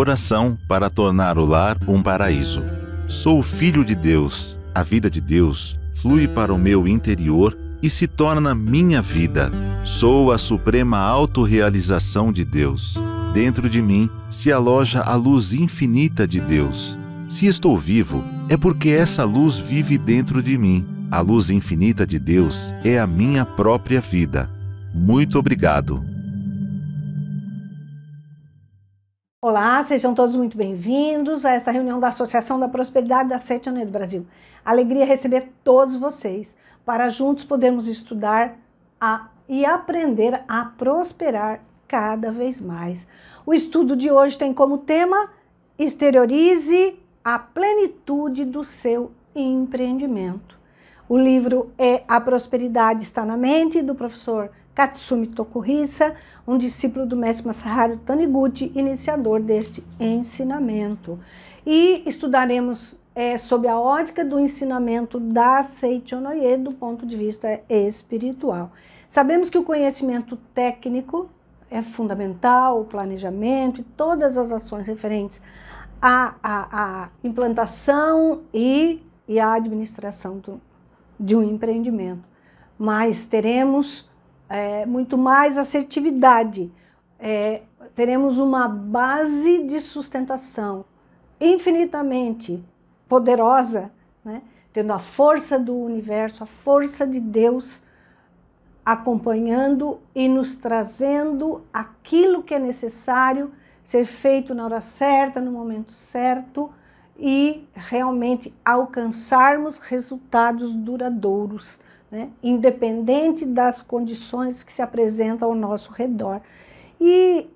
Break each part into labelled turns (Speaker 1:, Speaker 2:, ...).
Speaker 1: Oração para tornar o lar um paraíso. Sou filho de Deus. A vida de Deus flui para o meu interior e se torna minha vida. Sou a suprema autorrealização de Deus. Dentro de mim se aloja a luz infinita de Deus. Se estou vivo, é porque essa luz vive dentro de mim. A luz infinita de Deus é a minha própria vida. Muito obrigado. Olá, sejam todos muito bem-vindos a esta reunião da Associação da Prosperidade da Sete do Brasil. Alegria receber todos vocês para juntos podermos estudar a, e aprender a prosperar cada vez mais. O estudo de hoje tem como tema Exteriorize a plenitude do seu empreendimento. O livro é A Prosperidade Está na Mente, do professor Katsumi Tokuhisa, um discípulo do mestre Masaharu Taniguchi, iniciador deste ensinamento. E estudaremos é, sob a ótica do ensinamento da Seichonoye do ponto de vista espiritual. Sabemos que o conhecimento técnico é fundamental, o planejamento e todas as ações referentes à, à, à implantação e, e à administração do, de um empreendimento. Mas teremos é, muito mais assertividade, é, teremos uma base de sustentação infinitamente poderosa, né? tendo a força do universo, a força de Deus acompanhando e nos trazendo aquilo que é necessário ser feito na hora certa, no momento certo e realmente alcançarmos resultados duradouros né? independente das condições que se apresentam ao nosso redor. E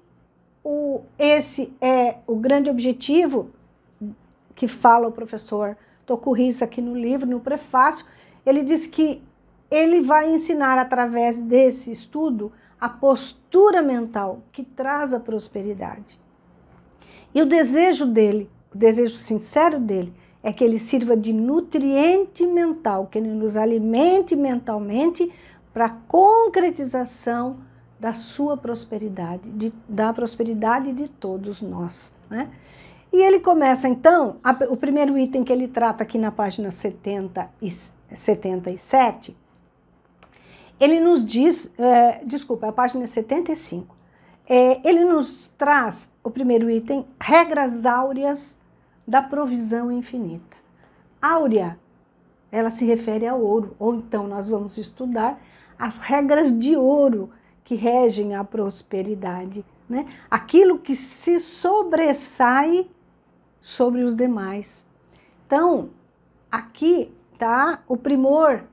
Speaker 1: o, esse é o grande objetivo que fala o professor Tocurris aqui no livro, no prefácio. Ele diz que ele vai ensinar através desse estudo a postura mental que traz a prosperidade. E o desejo dele, o desejo sincero dele, é que ele sirva de nutriente mental, que ele nos alimente mentalmente para a concretização da sua prosperidade, de, da prosperidade de todos nós. Né? E ele começa então, a, o primeiro item que ele trata aqui na página 70 e, 77, ele nos diz, é, desculpa, é a página 75, é, ele nos traz o primeiro item, regras áureas da provisão infinita. Áurea, ela se refere ao ouro, ou então nós vamos estudar as regras de ouro que regem a prosperidade, né? Aquilo que se sobressai sobre os demais. Então, aqui tá o primor,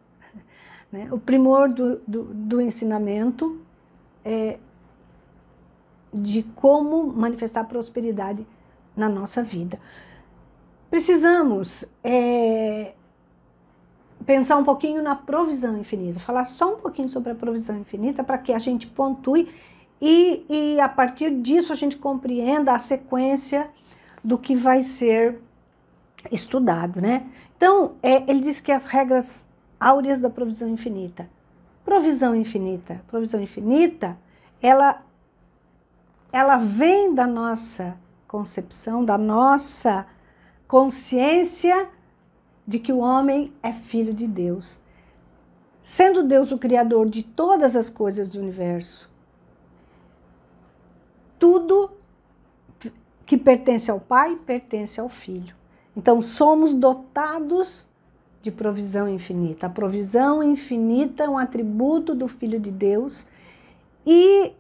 Speaker 1: né? o primor do, do, do ensinamento é, de como manifestar prosperidade na nossa vida. Precisamos é, pensar um pouquinho na provisão infinita, falar só um pouquinho sobre a provisão infinita para que a gente pontue e, e a partir disso a gente compreenda a sequência do que vai ser estudado, né? Então, é, ele diz que as regras áureas da provisão infinita. Provisão infinita. Provisão infinita, ela, ela vem da nossa concepção, da nossa consciência de que o homem é filho de Deus, sendo Deus o criador de todas as coisas do universo. Tudo que pertence ao Pai pertence ao Filho. Então somos dotados de provisão infinita. A provisão infinita é um atributo do Filho de Deus e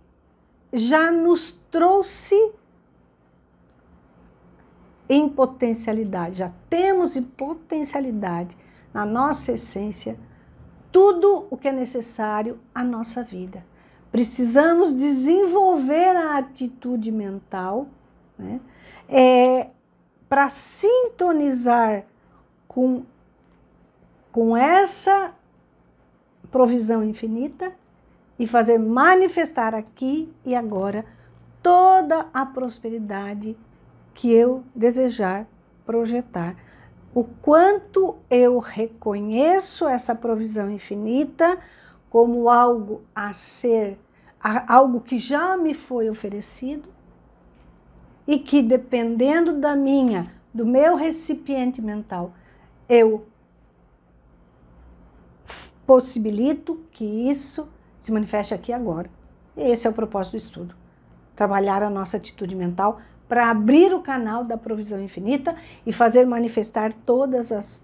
Speaker 1: já nos trouxe em potencialidade, já temos em potencialidade na nossa essência tudo o que é necessário à nossa vida. Precisamos desenvolver a atitude mental né? é, para sintonizar com, com essa provisão infinita e fazer manifestar aqui e agora toda a prosperidade que eu desejar projetar. O quanto eu reconheço essa provisão infinita como algo a ser, algo que já me foi oferecido e que dependendo da minha, do meu recipiente mental, eu possibilito que isso se manifeste aqui agora. Esse é o propósito do estudo: trabalhar a nossa atitude mental para abrir o canal da provisão infinita e fazer manifestar todas as,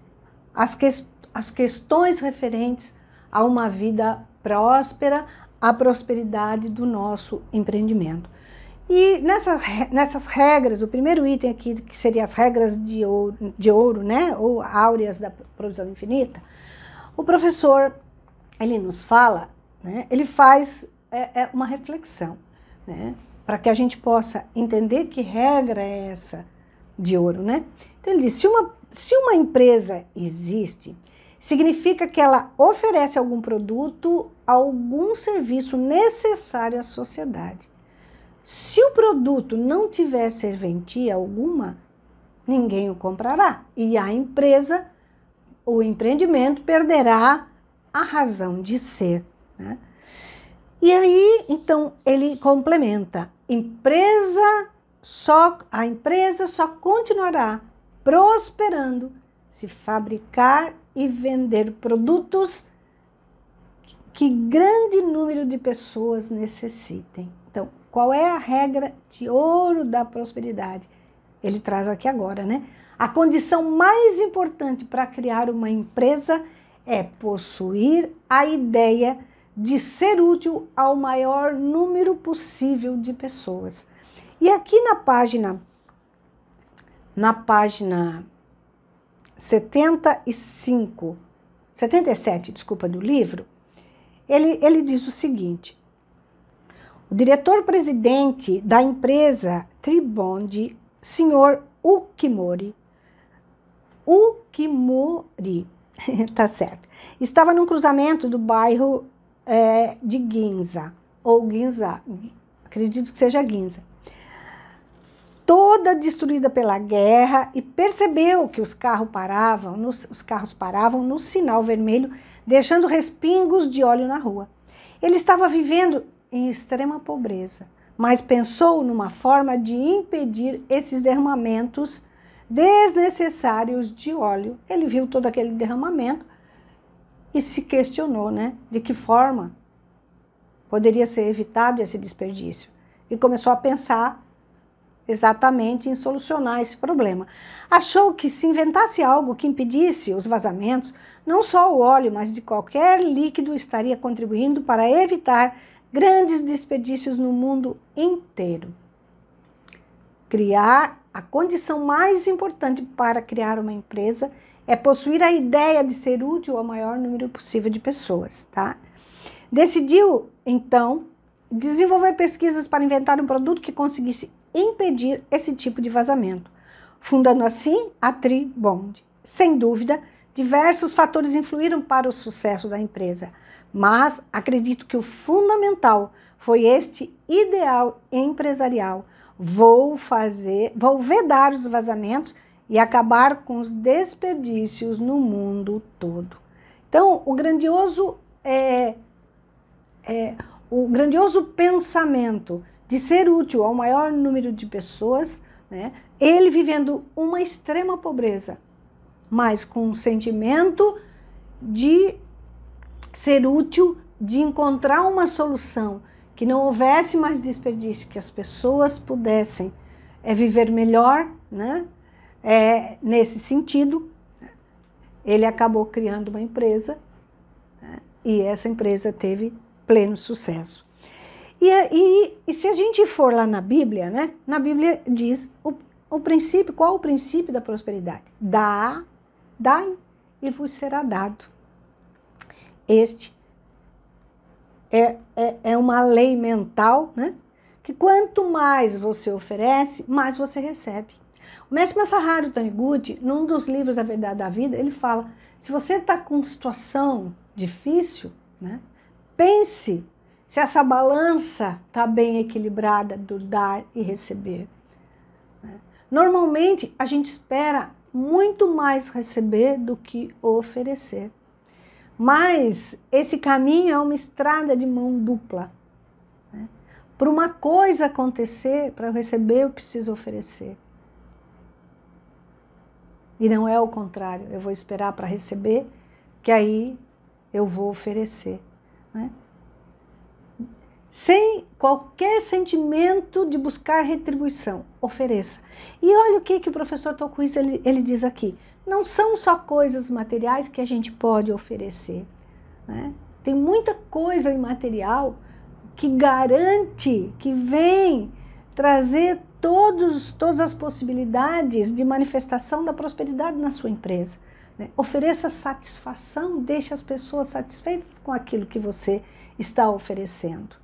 Speaker 1: as, que, as questões referentes a uma vida próspera, a prosperidade do nosso empreendimento. E nessas, nessas regras, o primeiro item aqui, que seria as regras de ouro, de ouro, né, ou áureas da provisão infinita, o professor, ele nos fala, né, ele faz é, é uma reflexão, né, para que a gente possa entender que regra é essa de ouro, né? Então ele diz: se uma, se uma empresa existe, significa que ela oferece algum produto, algum serviço necessário à sociedade. Se o produto não tiver serventia alguma, ninguém o comprará e a empresa, o empreendimento perderá a razão de ser. Né? E aí, então, ele complementa: empresa só a empresa só continuará prosperando se fabricar e vender produtos que grande número de pessoas necessitem. Então, qual é a regra de ouro da prosperidade? Ele traz aqui agora, né? A condição mais importante para criar uma empresa é possuir a ideia de ser útil ao maior número possível de pessoas. E aqui na página na página 75, 77, desculpa, do livro, ele, ele diz o seguinte: o diretor-presidente da empresa Tribond, senhor Ukimori, Ukimori, tá certo, estava num cruzamento do bairro é, de Ginza, ou Ginza, acredito que seja Ginza, toda destruída pela guerra e percebeu que os carros paravam, nos, os carros paravam no sinal vermelho, deixando respingos de óleo na rua. Ele estava vivendo em extrema pobreza, mas pensou numa forma de impedir esses derramamentos desnecessários de óleo. Ele viu todo aquele derramamento e se questionou, né, de que forma poderia ser evitado esse desperdício e começou a pensar exatamente em solucionar esse problema. Achou que se inventasse algo que impedisse os vazamentos, não só o óleo, mas de qualquer líquido estaria contribuindo para evitar grandes desperdícios no mundo inteiro. Criar a condição mais importante para criar uma empresa é possuir a ideia de ser útil ao maior número possível de pessoas, tá? Decidiu, então, desenvolver pesquisas para inventar um produto que conseguisse impedir esse tipo de vazamento, fundando assim a Tribond. Sem dúvida, diversos fatores influíram para o sucesso da empresa, mas acredito que o fundamental foi este ideal empresarial. Vou fazer, vou vedar os vazamentos e acabar com os desperdícios no mundo todo. Então, o grandioso é, é o grandioso pensamento de ser útil ao maior número de pessoas, né? ele vivendo uma extrema pobreza, mas com um sentimento de ser útil, de encontrar uma solução, que não houvesse mais desperdício, que as pessoas pudessem é, viver melhor, né? é, nesse sentido, ele acabou criando uma empresa né? e essa empresa teve pleno sucesso. E, é, e, e, se a gente for lá na Bíblia, né? Na Bíblia diz o, o princípio, qual o princípio da prosperidade? Dá, dai e vos será dado. Este é, é, é uma lei mental, né? Que quanto mais você oferece, mais você recebe. O mestre Masaharu Taniguchi, num dos livros A Verdade da Vida, ele fala: se você está com uma situação difícil, né, pense se essa balança está bem equilibrada do dar e receber. Né. Normalmente a gente espera muito mais receber do que oferecer. Mas esse caminho é uma estrada de mão dupla. Né. Para uma coisa acontecer, para eu receber, eu preciso oferecer. E não é o contrário, eu vou esperar para receber, que aí eu vou oferecer. Né? Sem qualquer sentimento de buscar retribuição, ofereça. E olha o que, que o professor Tocuiz ele, ele diz aqui. Não são só coisas materiais que a gente pode oferecer. Né? Tem muita coisa imaterial que garante, que vem trazer todos, todas as possibilidades de manifestação da prosperidade na sua empresa. Né? Ofereça satisfação, deixe as pessoas satisfeitas com aquilo que você está oferecendo.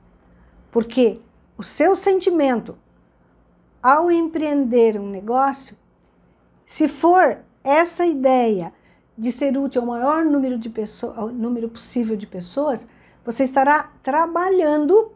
Speaker 1: Porque o seu sentimento ao empreender um negócio, se for essa ideia de ser útil ao maior número, de pessoa, número possível de pessoas, você estará trabalhando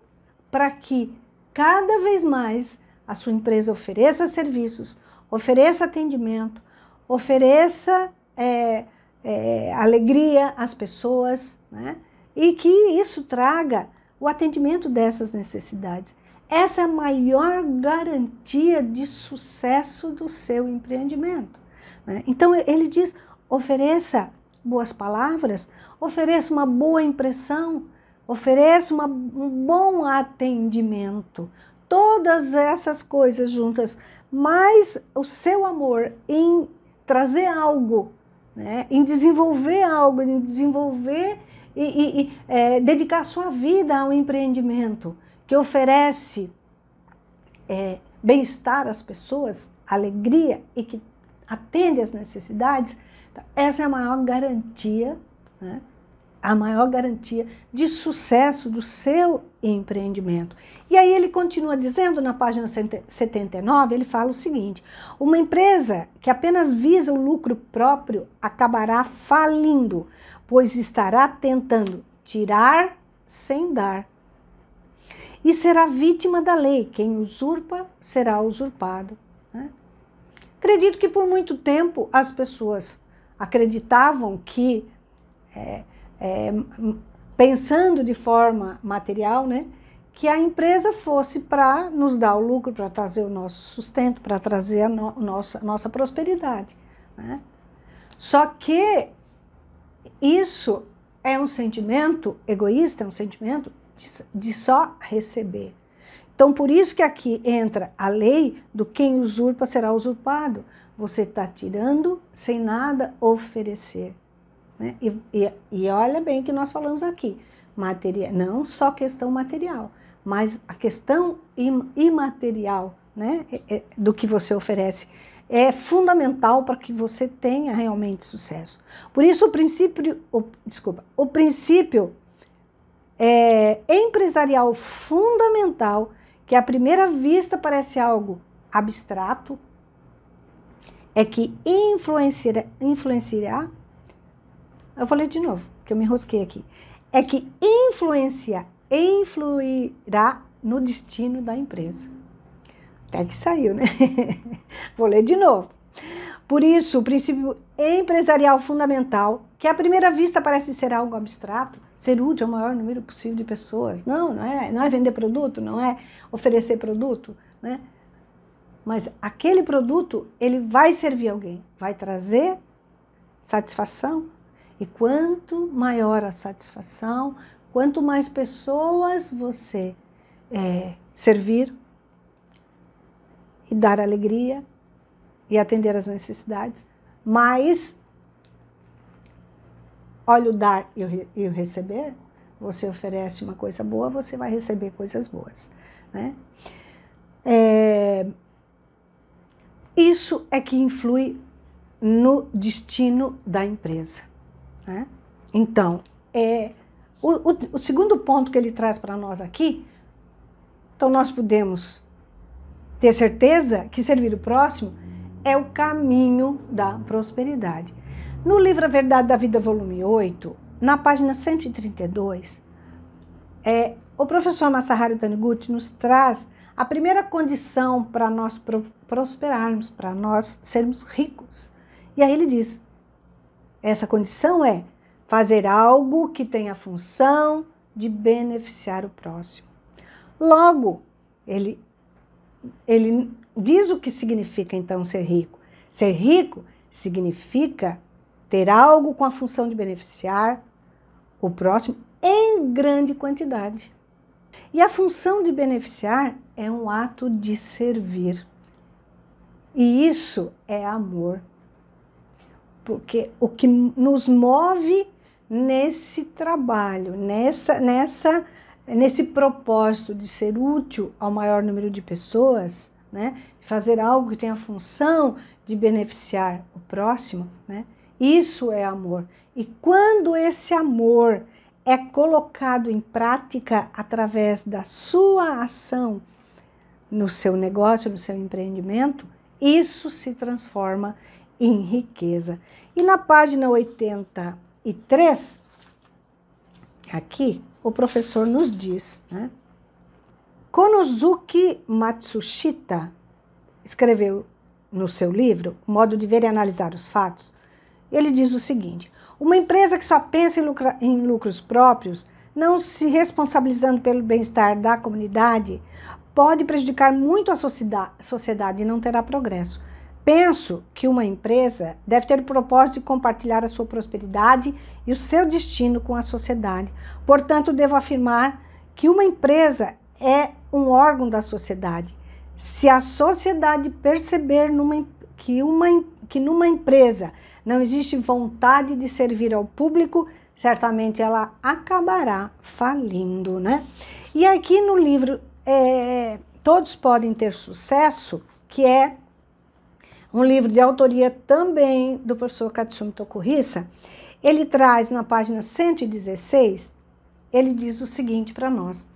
Speaker 1: para que cada vez mais a sua empresa ofereça serviços, ofereça atendimento, ofereça é, é, alegria às pessoas, né? e que isso traga o atendimento dessas necessidades. Essa é a maior garantia de sucesso do seu empreendimento. Né? Então ele diz: ofereça boas palavras, ofereça uma boa impressão, ofereça uma, um bom atendimento, todas essas coisas juntas, mais o seu amor em trazer algo, né? em desenvolver algo, em desenvolver e, e, e é, dedicar sua vida ao empreendimento que oferece é, bem-estar às pessoas, alegria e que atende às necessidades, então, essa é a maior garantia né, a maior garantia de sucesso do seu empreendimento. E aí ele continua dizendo na página 79, ele fala o seguinte: uma empresa que apenas visa o lucro próprio acabará falindo, pois estará tentando tirar sem dar. E será vítima da lei, quem usurpa será usurpado. Né? Acredito que por muito tempo as pessoas acreditavam que é, é, pensando de forma material, né? que a empresa fosse para nos dar o lucro, para trazer o nosso sustento, para trazer a no nossa, nossa prosperidade. Né? Só que isso é um sentimento egoísta, é um sentimento de, de só receber. Então, por isso que aqui entra a lei do quem usurpa será usurpado. Você está tirando sem nada oferecer. Né? E, e, e, olha bem que nós falamos aqui, materia, não só questão material, mas a questão im, imaterial né, é, é, do que você oferece é fundamental para que você tenha realmente sucesso. Por isso o princípio, o, desculpa, o princípio é, empresarial fundamental que à primeira vista parece algo abstrato é que influenciará, influenciará eu vou ler de novo, porque eu me enrosquei aqui. É que influencia, influirá no destino da empresa. Até que saiu, né? vou ler de novo. Por isso, o princípio empresarial fundamental, que à primeira vista parece ser algo abstrato, ser útil ao maior número possível de pessoas. Não, não é, não é vender produto, não é oferecer produto, né? Mas aquele produto, ele vai servir alguém, vai trazer satisfação, e quanto maior a satisfação, quanto mais pessoas você é, servir e dar alegria e atender as necessidades, mais olha o dar e o receber, você oferece uma coisa boa, você vai receber coisas boas. Né? É, isso é que influi no destino da empresa. Né? Então, é, o, o, o segundo ponto que ele traz para nós aqui, então nós podemos ter certeza que servir o próximo é o caminho da prosperidade. No livro A Verdade da Vida, volume 8, na página 132, é, o professor Masaharu Taniguchi nos traz a primeira condição para nós pro prosperarmos, para nós sermos ricos. E aí ele diz: essa condição é fazer algo que tenha a função de beneficiar o próximo. Logo, ele, ele diz o que significa então ser rico. Ser rico significa ter algo com a função de beneficiar o próximo em grande quantidade. E a função de beneficiar é um ato de servir. E isso é amor porque o que nos move nesse trabalho, nessa, nessa, nesse propósito de ser útil ao maior número de pessoas, né, fazer algo que tenha a função de beneficiar o próximo, né, isso é amor. E quando esse amor é colocado em prática através da sua ação no seu negócio, no seu empreendimento, isso se transforma em riqueza. E na página 83, aqui, o professor nos diz, né? Konosuke Matsushita escreveu no seu livro Modo de Ver e Analisar os Fatos. Ele diz o seguinte: uma empresa que só pensa em, lucra, em lucros próprios, não se responsabilizando pelo bem-estar da comunidade, pode prejudicar muito a sociedade e não terá progresso. Penso que uma empresa deve ter o propósito de compartilhar a sua prosperidade e o seu destino com a sociedade. Portanto, devo afirmar que uma empresa é um órgão da sociedade. Se a sociedade perceber numa, que, uma, que numa empresa não existe vontade de servir ao público, certamente ela acabará falindo, né? E aqui no livro é, Todos Podem Ter Sucesso, que é um livro de autoria também do professor Katsumi Tokurissa, ele traz na página 116, ele diz o seguinte para nós.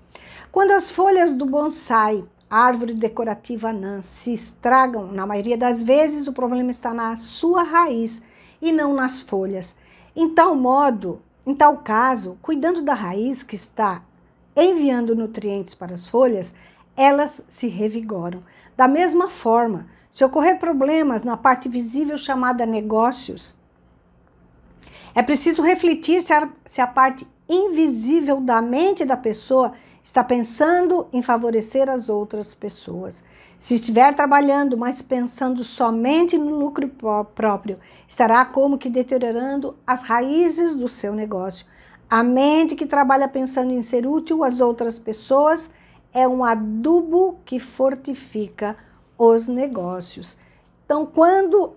Speaker 1: Quando as folhas do bonsai, árvore decorativa anã, se estragam, na maioria das vezes o problema está na sua raiz e não nas folhas. Em tal modo, em tal caso, cuidando da raiz que está enviando nutrientes para as folhas, elas se revigoram. Da mesma forma, se ocorrer problemas na parte visível chamada negócios, é preciso refletir se a, se a parte invisível da mente da pessoa está pensando em favorecer as outras pessoas. Se estiver trabalhando, mas pensando somente no lucro próprio, estará como que deteriorando as raízes do seu negócio. A mente que trabalha pensando em ser útil às outras pessoas é um adubo que fortifica o os negócios. Então, quando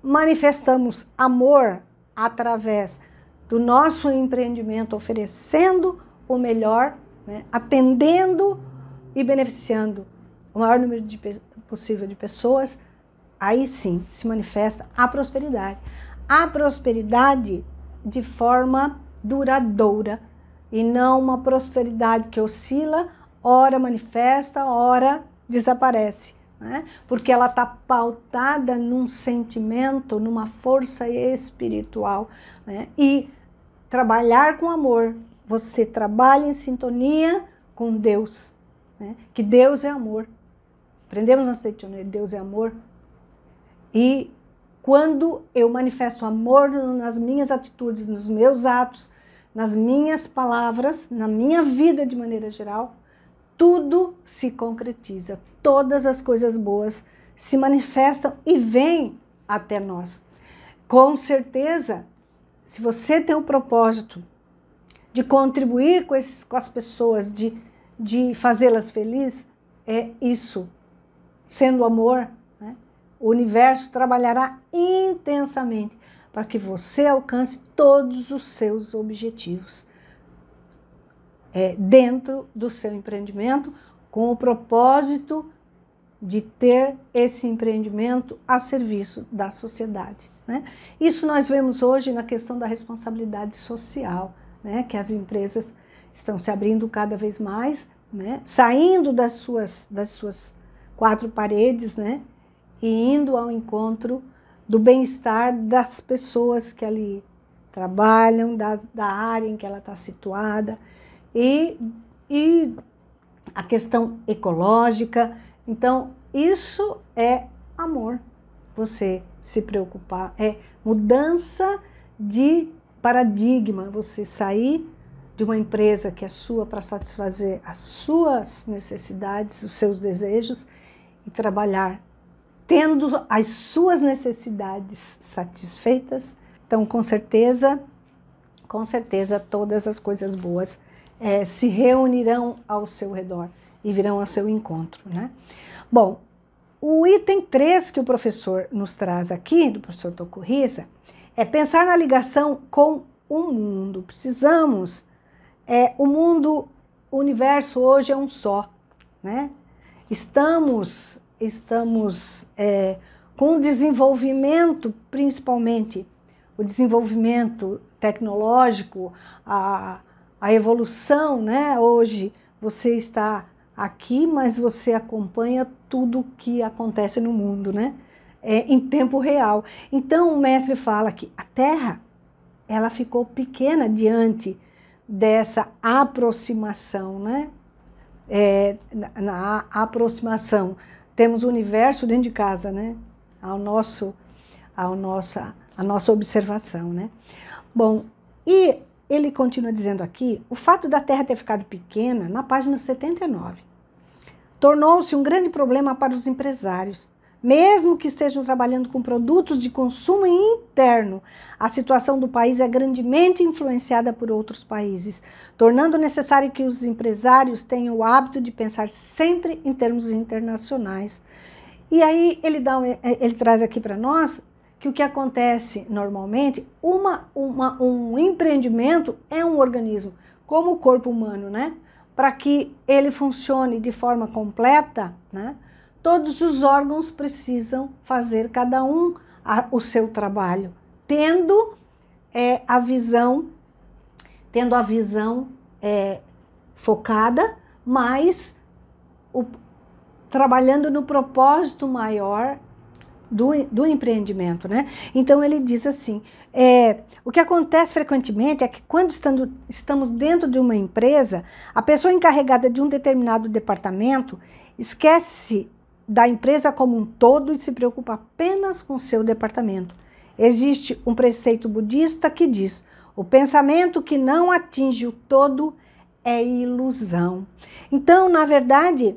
Speaker 1: manifestamos amor através do nosso empreendimento, oferecendo o melhor, né, atendendo e beneficiando o maior número de, possível de pessoas, aí sim se manifesta a prosperidade. A prosperidade de forma duradoura e não uma prosperidade que oscila, ora manifesta, ora desaparece, né? porque ela está pautada num sentimento, numa força espiritual. Né? E trabalhar com amor, você trabalha em sintonia com Deus, né? que Deus é amor. Aprendemos na sintonia, Deus é amor. E quando eu manifesto amor nas minhas atitudes, nos meus atos, nas minhas palavras, na minha vida de maneira geral, tudo se concretiza, todas as coisas boas se manifestam e vêm até nós. Com certeza, se você tem o propósito de contribuir com, esses, com as pessoas, de, de fazê-las felizes, é isso. Sendo amor, né? o universo trabalhará intensamente para que você alcance todos os seus objetivos é, dentro do seu empreendimento, com o propósito de ter esse empreendimento a serviço da sociedade. Né? Isso nós vemos hoje na questão da responsabilidade social, né? que as empresas estão se abrindo cada vez mais, né? saindo das suas, das suas quatro paredes né? e indo ao encontro do bem-estar das pessoas que ali trabalham, da, da área em que ela está situada e, e a questão ecológica. Então, isso é amor. Você se preocupar, é mudança de paradigma, você sair de uma empresa que é sua para satisfazer as suas necessidades, os seus desejos e trabalhar tendo as suas necessidades satisfeitas. Então, com certeza, com certeza todas as coisas boas é, se reunirão ao seu redor e virão ao seu encontro. Né? Bom, o item 3 que o professor nos traz aqui, do professor Tokurisa, é pensar na ligação com o mundo. Precisamos, é, o mundo, o universo hoje é um só, né? Estamos, estamos é, com o desenvolvimento, principalmente o desenvolvimento tecnológico, a, a evolução, né? Hoje você está aqui, mas você acompanha tudo que acontece no mundo, né? É, em tempo real. Então o mestre fala que a Terra ela ficou pequena diante dessa aproximação, né? É, na, na aproximação temos o universo dentro de casa, né? Ao nosso, ao nossa, a nossa observação, né? Bom, e ele continua dizendo aqui, o fato da Terra ter ficado pequena, na página 79, tornou-se um grande problema para os empresários. Mesmo que estejam trabalhando com produtos de consumo interno, a situação do país é grandemente influenciada por outros países, tornando necessário que os empresários tenham o hábito de pensar sempre em termos internacionais. E aí ele, dá, eh, ele traz aqui para nós que o que acontece normalmente, uma, uma, um empreendimento é um organismo, como o corpo humano, né? Para que ele funcione de forma completa, né? Todos os órgãos precisam fazer cada um a, o seu trabalho, tendo é, a visão, tendo a visão é, focada, mas o, trabalhando no propósito maior do, do empreendimento, né? Então ele diz assim: é, o que acontece frequentemente é que quando estando, estamos dentro de uma empresa, a pessoa encarregada de um determinado departamento esquece da empresa como um todo e se preocupa apenas com seu departamento. Existe um preceito budista que diz: o pensamento que não atinge o todo é ilusão. Então, na verdade,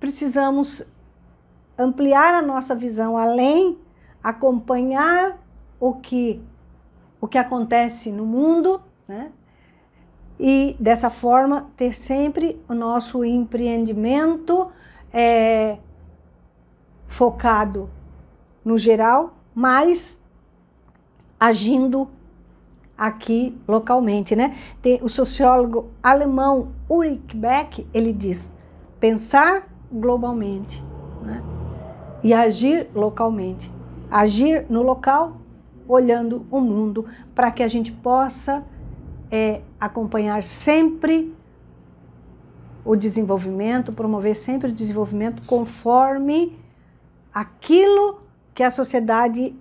Speaker 1: precisamos ampliar a nossa visão além, acompanhar o que o que acontece no mundo, né? E dessa forma ter sempre o nosso empreendimento é, focado no geral, mas agindo aqui localmente, né? Tem o sociólogo alemão Ulrich Beck, ele diz: pensar globalmente e agir localmente. Agir no local, olhando o mundo, para que a gente possa é, acompanhar sempre o desenvolvimento, promover sempre o desenvolvimento conforme aquilo que a sociedade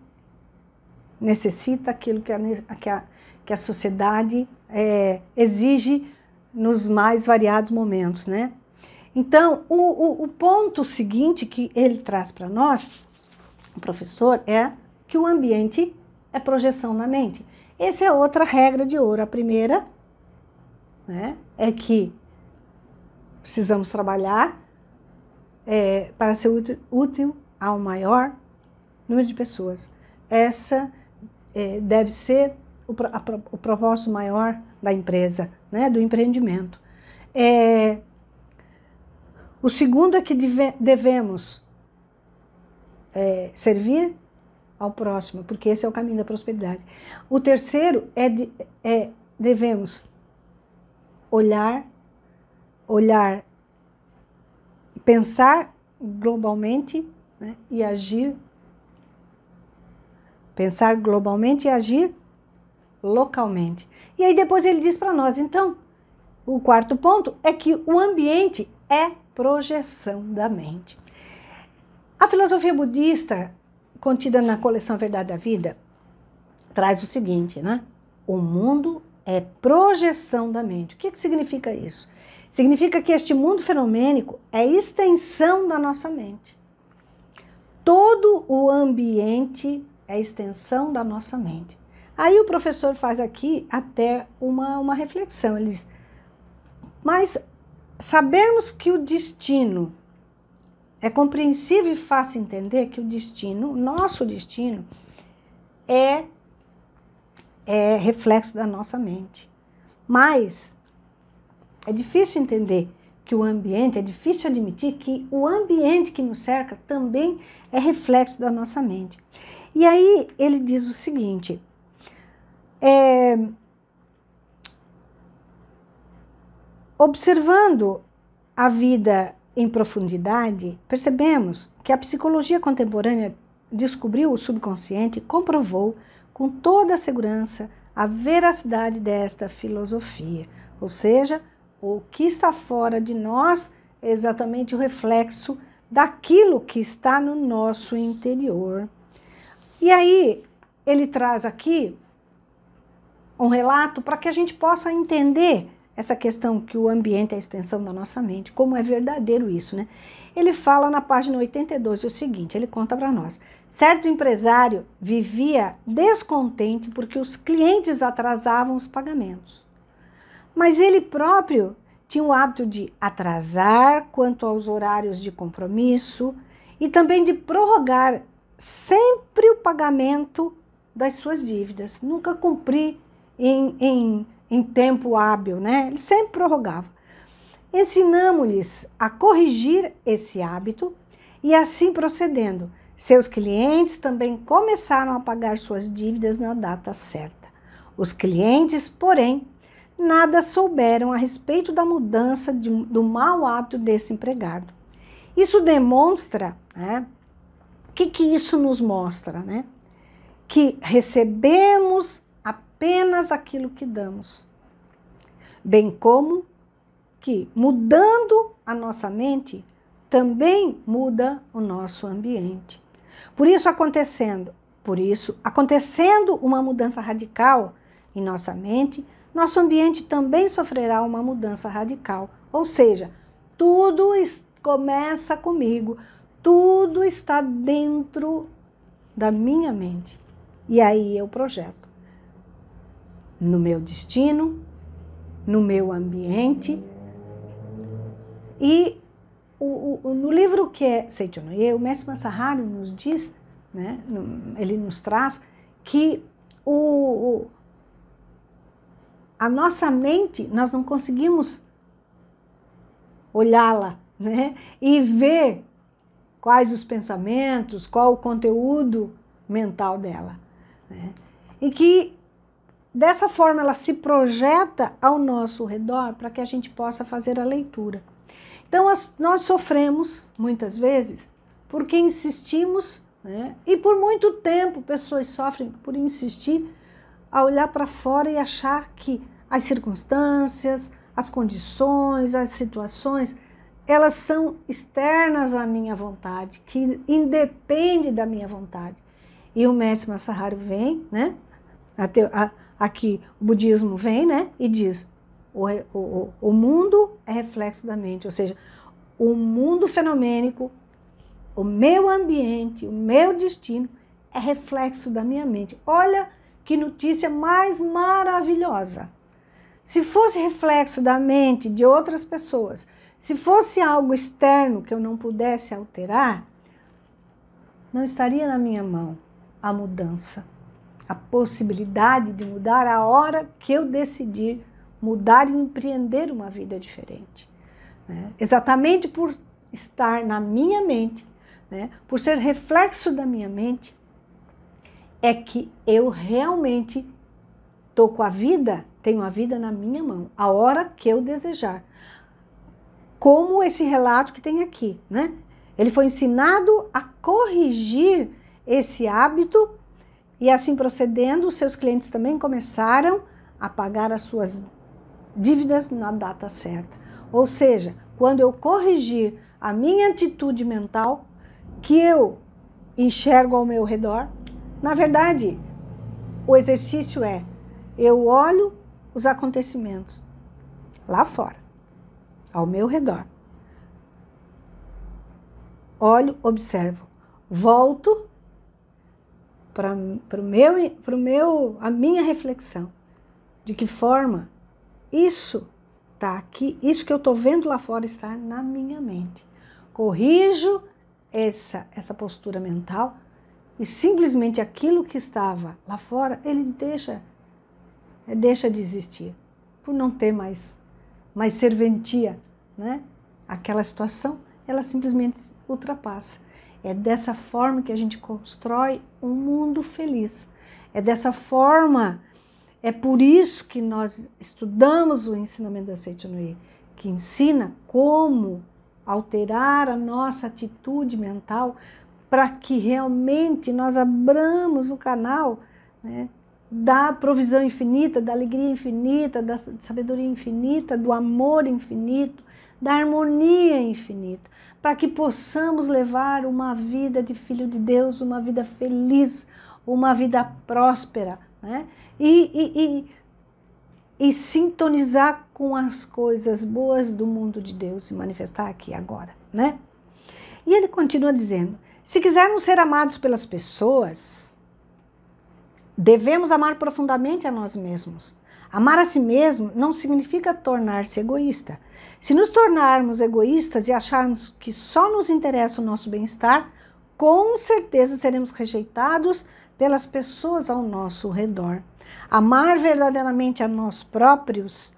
Speaker 1: necessita, aquilo que a, que a, que a sociedade é, exige nos mais variados momentos, né? Então, o, o, o ponto seguinte que ele traz para nós, o professor, é que o ambiente é projeção na mente. Essa é outra regra de ouro. A primeira né, é que precisamos trabalhar é, para ser útil, útil ao maior número de pessoas. Essa é, deve ser o, a, o propósito maior da empresa, né, do empreendimento. É, o segundo é que devemos é, servir ao próximo, porque esse é o caminho da prosperidade. O terceiro é, de, é devemos olhar, olhar, pensar globalmente né, e agir. Pensar globalmente e agir localmente. E aí depois ele diz para nós, então, o quarto ponto é que o ambiente é projeção da mente. A filosofia budista, contida na coleção Verdade da Vida, traz o seguinte, né? O mundo é projeção da mente. O que, que significa isso? Significa que este mundo fenomênico é extensão da nossa mente. Todo o ambiente é extensão da nossa mente. Aí o professor faz aqui até uma, uma reflexão. Ele diz, mas sabermos que o destino é compreensível e fácil entender que o destino, nosso destino, é, é reflexo da nossa mente. Mas é difícil entender que o ambiente, é difícil admitir que o ambiente que nos cerca também é reflexo da nossa mente. E aí ele diz o seguinte: é, Observando a vida em profundidade, percebemos que a psicologia contemporânea descobriu o subconsciente e comprovou com toda a segurança a veracidade desta filosofia, ou seja, o que está fora de nós é exatamente o reflexo daquilo que está no nosso interior. E aí ele traz aqui um relato para que a gente possa entender essa questão que o ambiente é a extensão da nossa mente, como é verdadeiro isso, né? Ele fala na página 82 o seguinte, ele conta para nós. Certo empresário vivia descontente porque os clientes atrasavam os pagamentos. Mas ele próprio tinha o hábito de atrasar quanto aos horários de compromisso e também de prorrogar sempre o pagamento das suas dívidas, nunca cumprir em, em em tempo hábil, né? Ele sempre prorrogava. Ensinamos-lhes a corrigir esse hábito e assim procedendo, seus clientes também começaram a pagar suas dívidas na data certa. Os clientes, porém, nada souberam a respeito da mudança de, do mau hábito desse empregado. Isso demonstra, né? O que, que isso nos mostra, né? Que recebemos apenas aquilo que damos. Bem como que mudando a nossa mente também muda o nosso ambiente. Por isso acontecendo, por isso acontecendo uma mudança radical em nossa mente, nosso ambiente também sofrerá uma mudança radical. Ou seja, tudo começa comigo, tudo está dentro da minha mente. E aí eu projeto no meu destino, no meu ambiente. E o, o, no livro que é Seicho no o mestre Massahari nos diz, né, ele nos traz que o, a nossa mente, nós não conseguimos olhá-la né, e ver quais os pensamentos, qual o conteúdo mental dela. Né, e que dessa forma ela se projeta ao nosso redor para que a gente possa fazer a leitura. Então nós sofremos muitas vezes porque insistimos, né? e por muito tempo pessoas sofrem por insistir a olhar para fora e achar que as circunstâncias, as condições, as situações, elas são externas à minha vontade, que independe da minha vontade. E o mestre Massahari vem, né? A, te, a, Aqui o budismo vem né, e diz: o, o, o mundo é reflexo da mente, ou seja, o mundo fenomênico, o meu ambiente, o meu destino é reflexo da minha mente. Olha que notícia mais maravilhosa! Se fosse reflexo da mente de outras pessoas, se fosse algo externo que eu não pudesse alterar, não estaria na minha mão a mudança a possibilidade de mudar a hora que eu decidir mudar e empreender uma vida diferente. Né? Exatamente por estar na minha mente, né? por ser reflexo da minha mente, é que eu realmente estou com a vida, tenho a vida na minha mão, a hora que eu desejar. Como esse relato que tem aqui, né? Ele foi ensinado a corrigir esse hábito e assim procedendo, seus clientes também começaram a pagar as suas dívidas na data certa. Ou seja, quando eu corrigir a minha atitude mental que eu enxergo ao meu redor, na verdade, o exercício é eu olho os acontecimentos lá fora, ao meu redor. Olho, observo, volto para o meu, pro meu, a minha reflexão. De que forma isso está aqui, isso que eu estou vendo lá fora está na minha mente. Corrijo essa, essa postura mental e simplesmente aquilo que estava lá fora, ele deixa, deixa de existir, por não ter mais, mais serventia, né? Aquela situação, ela simplesmente ultrapassa. É dessa forma que a gente constrói um mundo feliz. É dessa forma, é por isso que nós estudamos o ensinamento da Seitonui, que ensina como alterar a nossa atitude mental para que realmente nós abramos o canal né, da provisão infinita, da alegria infinita, da sabedoria infinita, do amor infinito, da harmonia infinita para que possamos levar uma vida de filho de Deus, uma vida feliz, uma vida próspera, né? E, e, e, e sintonizar com as coisas boas do mundo de Deus e manifestar aqui agora, né? E ele continua dizendo: se quisermos ser amados pelas pessoas, devemos amar profundamente a nós mesmos. Amar a si mesmo não significa tornar-se egoísta. Se nos tornarmos egoístas e acharmos que só nos interessa o nosso bem-estar, com certeza seremos rejeitados pelas pessoas ao nosso redor. Amar verdadeiramente a nós próprios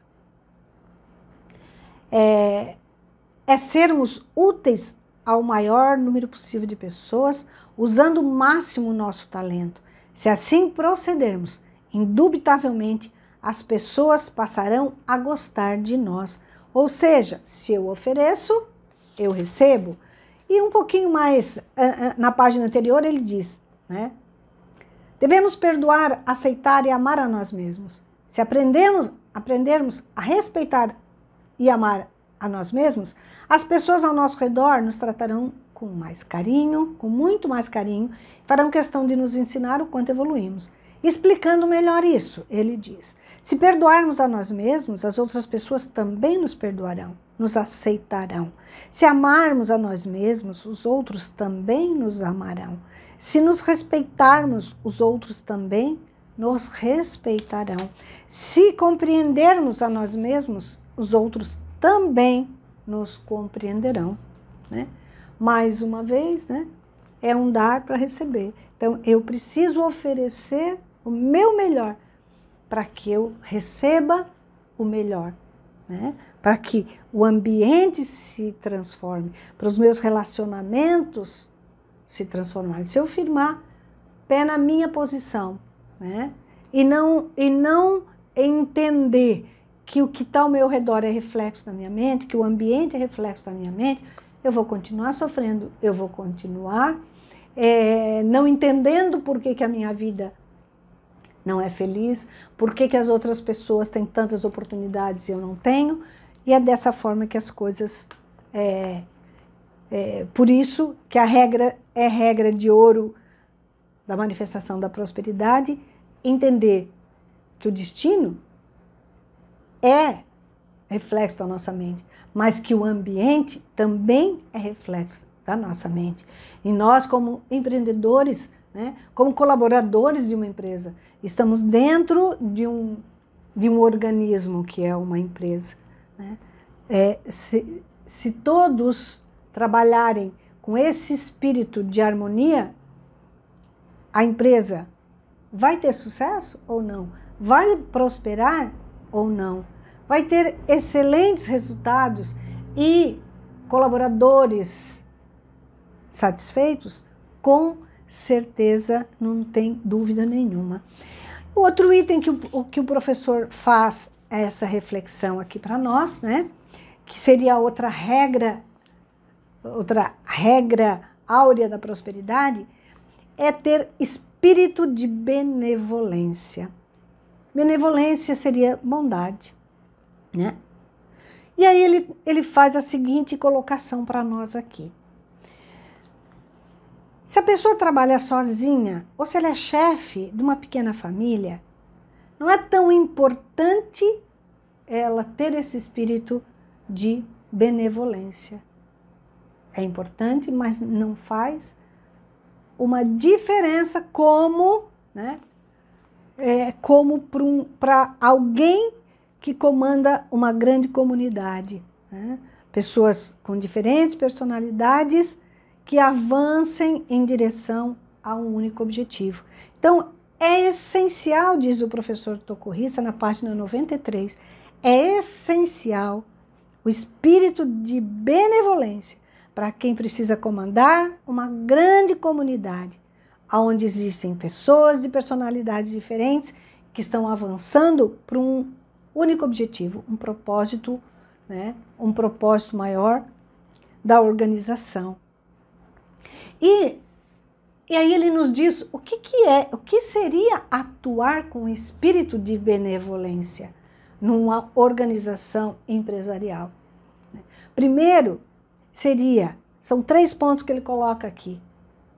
Speaker 1: é, é sermos úteis ao maior número possível de pessoas, usando o máximo o nosso talento. Se assim procedermos, indubitavelmente as pessoas passarão a gostar de nós. Ou seja, se eu ofereço, eu recebo. E um pouquinho mais ah, ah, na página anterior ele diz, né? Devemos perdoar, aceitar e amar a nós mesmos. Se aprendemos, aprendermos a respeitar e amar a nós mesmos, as pessoas ao nosso redor nos tratarão com mais carinho, com muito mais carinho, farão questão de nos ensinar o quanto evoluímos. Explicando melhor isso, ele diz: se perdoarmos a nós mesmos, as outras pessoas também nos perdoarão, nos aceitarão. Se amarmos a nós mesmos, os outros também nos amarão. Se nos respeitarmos, os outros também nos respeitarão. Se compreendermos a nós mesmos, os outros também nos compreenderão. Né? Mais uma vez, né? é um dar para receber. Então, eu preciso oferecer o meu melhor para que eu receba o melhor, né? para que o ambiente se transforme, para os meus relacionamentos se transformarem. Se eu firmar pé na minha posição né? e, não, e não entender que o que está ao meu redor é reflexo da minha mente, que o ambiente é reflexo da minha mente, eu vou continuar sofrendo, eu vou continuar é, não entendendo por que, que a minha vida não é feliz, por que, que as outras pessoas têm tantas oportunidades e eu não tenho, e é dessa forma que as coisas. É, é, por isso que a regra é regra de ouro da manifestação da prosperidade, entender que o destino é reflexo da nossa mente, mas que o ambiente também é reflexo da nossa mente. E nós, como empreendedores, né? como colaboradores de uma empresa. Estamos dentro de um, de um organismo que é uma empresa. Né? É, se, se todos trabalharem com esse espírito de harmonia, a empresa vai ter sucesso ou não? Vai prosperar ou não? Vai ter excelentes resultados e colaboradores satisfeitos com certeza, não tem dúvida nenhuma. Outro item que o, que o professor faz essa reflexão aqui para nós, né? Que seria outra regra, outra regra áurea da prosperidade, é ter espírito de benevolência. Benevolência seria bondade, né? E aí ele, ele faz a seguinte colocação para nós aqui. Se a pessoa trabalha sozinha ou se ela é chefe de uma pequena família, não é tão importante ela ter esse espírito de benevolência. É importante, mas não faz uma diferença como, né, é, como para um, alguém que comanda uma grande comunidade. Né? Pessoas com diferentes personalidades que avancem em direção a um único objetivo. Então, é essencial, diz o professor Tocorriça na página 93, é essencial o espírito de benevolência para quem precisa comandar uma grande comunidade, onde existem pessoas de personalidades diferentes que estão avançando para um único objetivo, um propósito, né, um propósito maior da organização. E, e aí ele nos diz o que, que é, o que seria atuar com espírito de benevolência numa organização empresarial. Primeiro, seria, são três pontos que ele coloca aqui.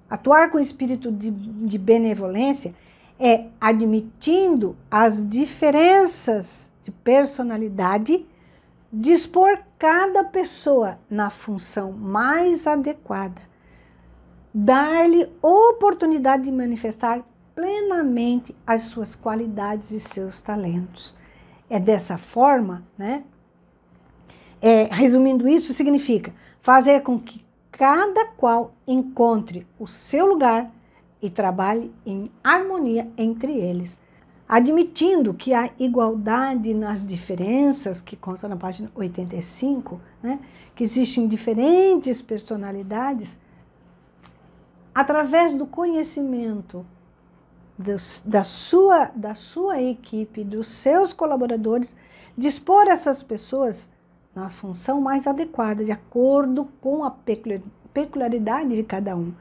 Speaker 1: Atuar com espírito de, de benevolência é admitindo as diferenças de personalidade, dispor cada pessoa na função mais adequada dar-lhe oportunidade de manifestar plenamente as suas qualidades e seus talentos. É dessa forma, né? É, resumindo isso, significa fazer com que cada qual encontre o seu lugar e trabalhe em harmonia entre eles, admitindo que a igualdade nas diferenças, que consta na página 85, né, que existem diferentes personalidades através do conhecimento da, sua, da sua equipe, dos seus colaboradores, dispor essas pessoas na função mais adequada, de acordo com a peculiaridade de cada um.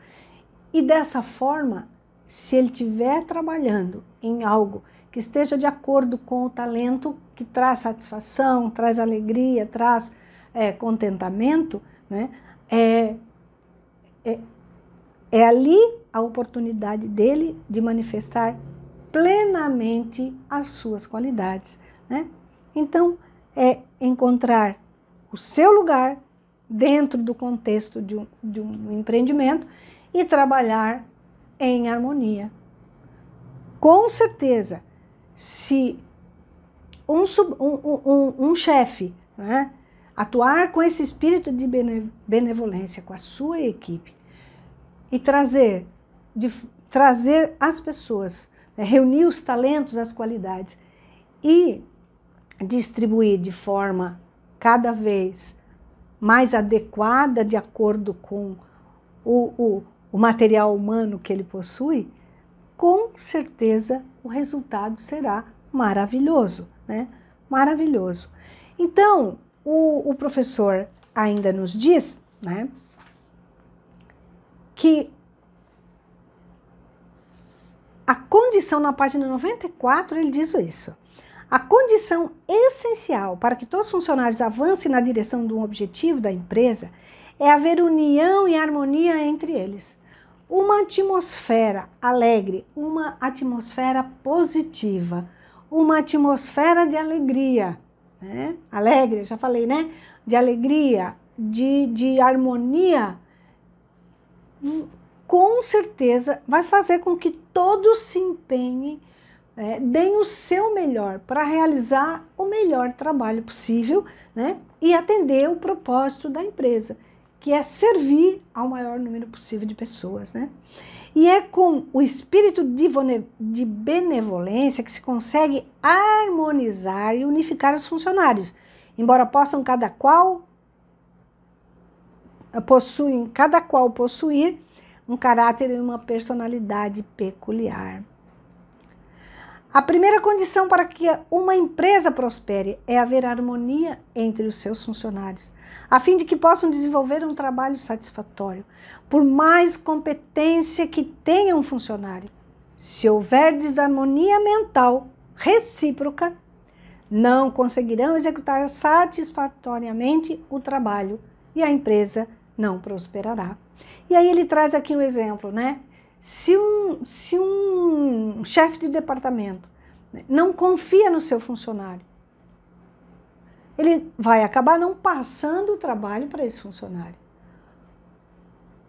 Speaker 1: E dessa forma, se ele estiver trabalhando em algo que esteja de acordo com o talento, que traz satisfação, traz alegria, traz é, contentamento, né? É, é, é ali a oportunidade dele de manifestar plenamente as suas qualidades. Né? Então, é encontrar o seu lugar dentro do contexto de um, de um empreendimento e trabalhar em harmonia. Com certeza, se um, sub, um, um, um chefe né, atuar com esse espírito de benevolência com a sua equipe, e trazer, de, trazer as pessoas, né, reunir os talentos, as qualidades e distribuir de forma cada vez mais adequada, de acordo com o, o, o material humano que ele possui, com certeza o resultado será maravilhoso, né? Maravilhoso. Então, o, o professor ainda nos diz, né? que a condição na página 94 ele diz isso. A condição essencial para que todos os funcionários avancem na direção de um objetivo da empresa é haver união e harmonia entre eles. Uma atmosfera alegre, uma atmosfera positiva, uma atmosfera de alegria, né? Alegre, já falei, né? De alegria, de, de harmonia com certeza vai fazer com que todos se empenhem, é, deem o seu melhor para realizar o melhor trabalho possível né, e atender o propósito da empresa, que é servir ao maior número possível de pessoas. Né? E é com o espírito de benevolência que se consegue harmonizar e unificar os funcionários, embora possam cada qual eh, possuem, cada qual possuir um caráter e uma personalidade peculiar. A primeira condição para que uma empresa prospere é haver harmonia entre os seus funcionários, a fim de que possam desenvolver um trabalho satisfatório. Por mais competência que tenha um funcionário, se houver desarmonia mental recíproca, não conseguirão executar satisfatoriamente o trabalho e a empresa não prosperará. E aí ele traz aqui um exemplo, né? Se um, se um chefe de departamento né, não confia no seu funcionário, ele vai acabar não passando o trabalho para esse funcionário,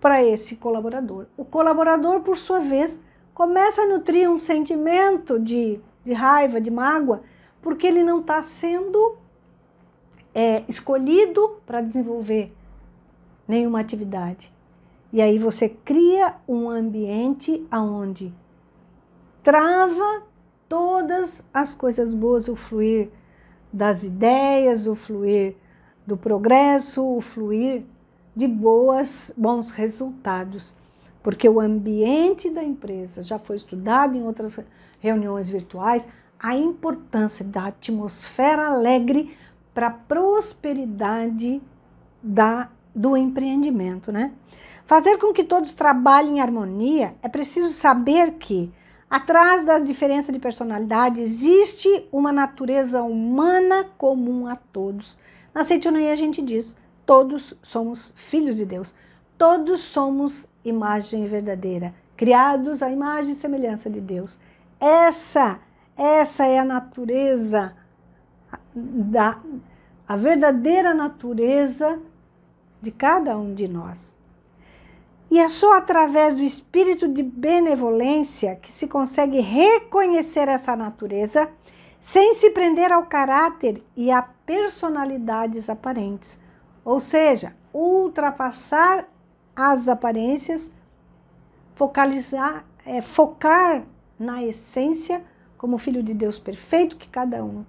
Speaker 1: para esse colaborador. O colaborador, por sua vez, começa a nutrir um sentimento de, de raiva, de mágoa, porque ele não está sendo é, escolhido para desenvolver nenhuma atividade. E aí você cria um ambiente aonde trava todas as coisas boas, o fluir das ideias, o fluir do progresso, o fluir de boas, bons resultados, porque o ambiente da empresa já foi estudado em outras reuniões virtuais, a importância da atmosfera alegre para a prosperidade da do empreendimento, né? Fazer com que todos trabalhem em harmonia é preciso saber que atrás da diferença de personalidade existe uma natureza humana comum a todos. Na Seitoneia a gente diz: todos somos filhos de Deus, todos somos imagem verdadeira, criados à imagem e semelhança de Deus. Essa, essa é a natureza da a verdadeira natureza de cada um de nós. E é só através do espírito de benevolência que se consegue reconhecer essa natureza sem se prender ao caráter e a personalidades aparentes, ou seja, ultrapassar as aparências, focalizar, é, focar na essência como filho de Deus perfeito que cada um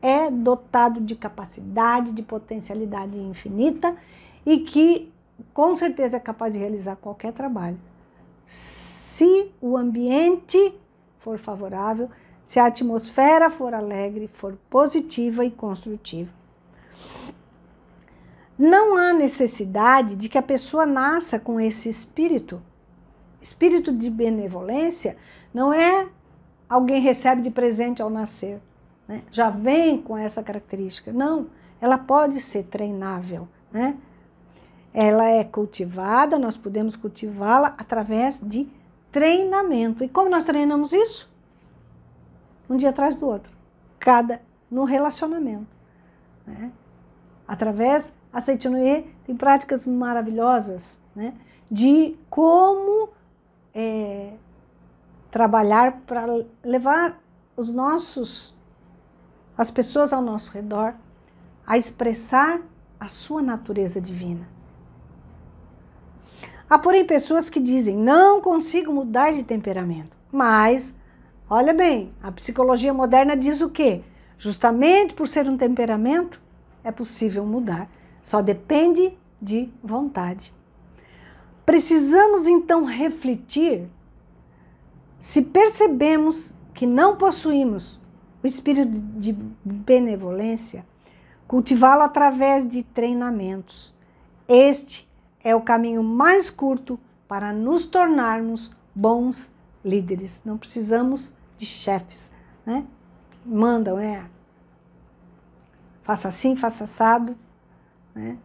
Speaker 1: é dotado de capacidade, de potencialidade infinita e que com certeza é capaz de realizar qualquer trabalho, se o ambiente for favorável, se a atmosfera for alegre, for positiva e construtiva. Não há necessidade de que a pessoa nasça com esse espírito. Espírito de benevolência não é alguém recebe de presente ao nascer, né? já vem com essa característica. Não, ela pode ser treinável, né? Ela é cultivada, nós podemos cultivá-la através de treinamento. E como nós treinamos isso? Um dia atrás do outro, cada no relacionamento. Né? Através, a Seitinue tem práticas maravilhosas né? de como é, trabalhar para levar os nossos, as pessoas ao nosso redor a expressar a sua natureza divina. Há, porém, pessoas que dizem: não consigo mudar de temperamento. Mas, olha bem, a psicologia moderna diz o quê? Justamente por ser um temperamento, é possível mudar. Só depende de vontade. Precisamos então refletir se percebemos que não possuímos o espírito de benevolência, cultivá-lo através de treinamentos. Este é o caminho mais curto para nos tornarmos bons líderes. Não precisamos de chefes, né? Mandam, é. Faça assim, faça assado, né?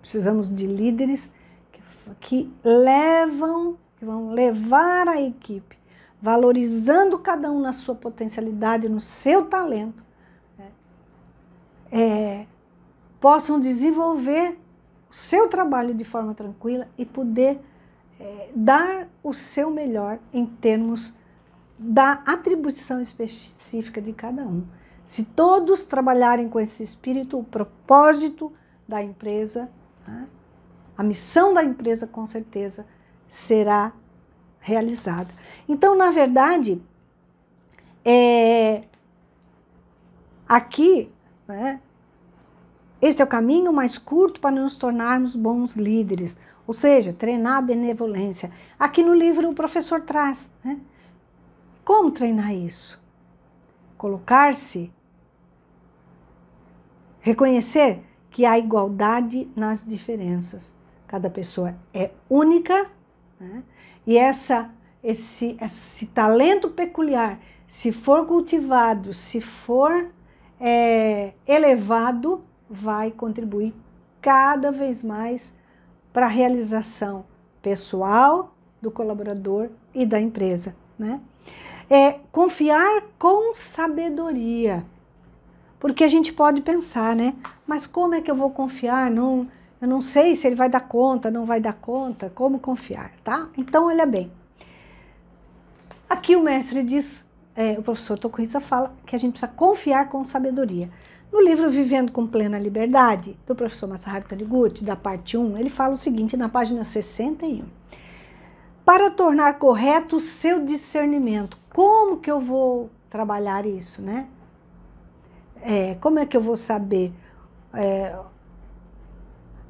Speaker 1: Precisamos de líderes que, que levam, que vão levar a equipe, valorizando cada um na sua potencialidade, no seu talento, né? é, possam desenvolver o seu trabalho de forma tranquila e poder é, dar o seu melhor em termos da atribuição específica de cada um. Se todos trabalharem com esse espírito, o propósito da empresa, né, a missão da empresa com certeza será realizada. Então, na verdade, é, aqui né, este é o caminho mais curto para nos tornarmos bons líderes, ou seja, treinar a benevolência. Aqui no livro o professor traz. Né? Como treinar isso? Colocar-se, reconhecer que há igualdade nas diferenças. Cada pessoa é única né? e essa, esse, esse talento peculiar, se for cultivado, se for é, elevado, vai contribuir cada vez mais para a realização pessoal do colaborador e da empresa, né? É confiar com sabedoria. Porque a gente pode pensar, né? Mas como é que eu vou confiar? Não, eu não sei se ele vai dar conta, não vai dar conta, como confiar, tá? Então, olha bem. Aqui o mestre diz, é, o professor Tocorriza fala que a gente precisa confiar com sabedoria. No livro Vivendo com Plena Liberdade, do professor Masaharu Taniguchi, da parte 1, ele fala o seguinte na página 61. Para tornar correto o seu discernimento, como que eu vou trabalhar isso, né? É, como é que eu vou saber é,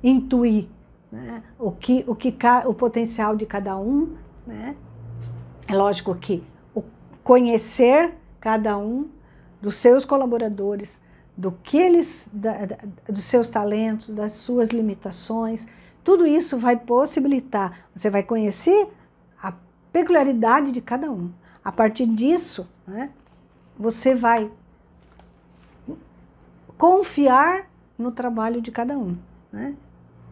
Speaker 1: intuir né? o, que, o, que, o potencial de cada um, né? É lógico que o conhecer cada um dos seus colaboradores, do que eles, da, da, dos seus talentos, das suas limitações, tudo isso vai possibilitar. Você vai conhecer a peculiaridade de cada um. A partir disso, né, você vai confiar no trabalho de cada um. Né?